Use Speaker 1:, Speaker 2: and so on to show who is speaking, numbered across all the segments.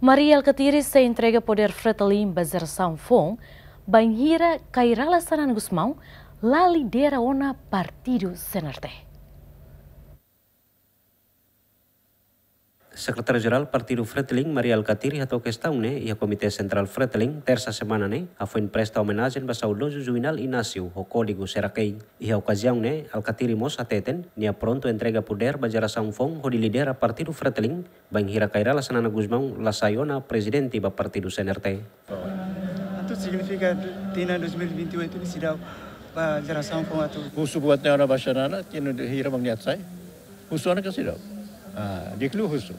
Speaker 1: Maria Alcatiri se entrega poder fretalim Bazarção Fon, Banhira Cairala Sanan Gusmão, lá lidera ona partido Senarte.
Speaker 2: Sekretaris Jeral partido Fretling Maria Alcatiri atau kestaune ia Komite Sentral Fretling tersa semana ne afo presta homenagem ba saudoso Juinal Inácio o código serakei ia ocasião ne Alcatiri mos ateten nia pronto entrega poder ba geração fong ho lidera partido Fretling ba inhira kaira la sanana Guzmão la sayona presidente ba partido CNRT
Speaker 1: Itu significa tina 2028 ni sidau ba geração fong atu Usubuatnya ora basanana tinu hira bang niat sai anak kasidau di חוסו.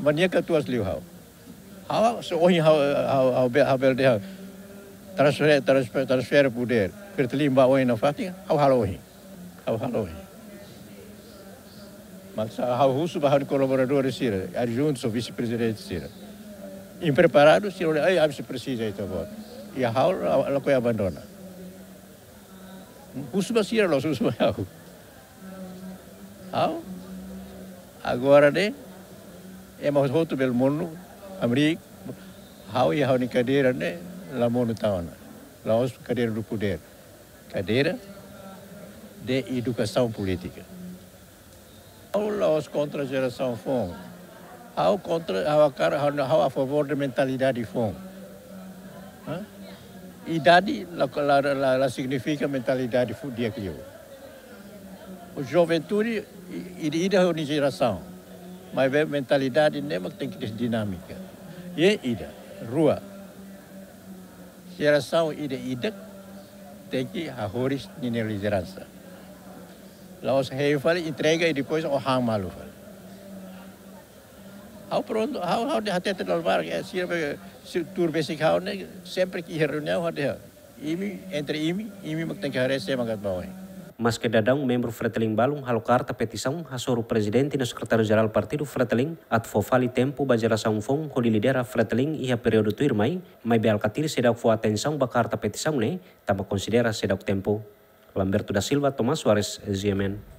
Speaker 1: אבל נהיה tuas liu ליהו. Hawa seohi hau hau hau bel hau bel dia transfer transfer transfer puder kertelimba ohi na fati hau ohi hau ohi Malsa hau husu bahar colaborador sira adjunto vice presidente sira impreparado sira olha aí se precisa ya ito bot ia hau la coi abandona husu basira ya los susu hau hau Agora, né? É mais outro pelo mundo, América, hau e hau ni cadeira, né? Lá mono taona. Lá os cadeira do poder. Cadeira de educação política. ao lá os contra a geração fome. ao contra, ao a, cara, hau a favor da mentalidade fome. Idade, lá, lá, lá, lá significa mentalidade dia que eu juventude iria uma geração, mas a mentalidade mesmo tem que ter dinâmica. E ida, rua. Geração ida, ida, tem que arroz na liderança. Lá os reis entrega e depois o hang malu ao pronto, ao hau de até ter alvar, é sirve tur basic hau né, sempre que reunião hau de. É? Imi entre imi, imi mak tem que receber magat bawai.
Speaker 2: mas dadang membro freteling balum halukarta petição hasoru Presiden no Sekretaris geral partido freteling at fofali tempo bajeração fong holi lidera freteling ia periode tuirmai mai bealcatir sedak fo atenção bakarta petição ne tama konsidera sedak tempo Lamberto da Silva Thomas Suarez Ziemen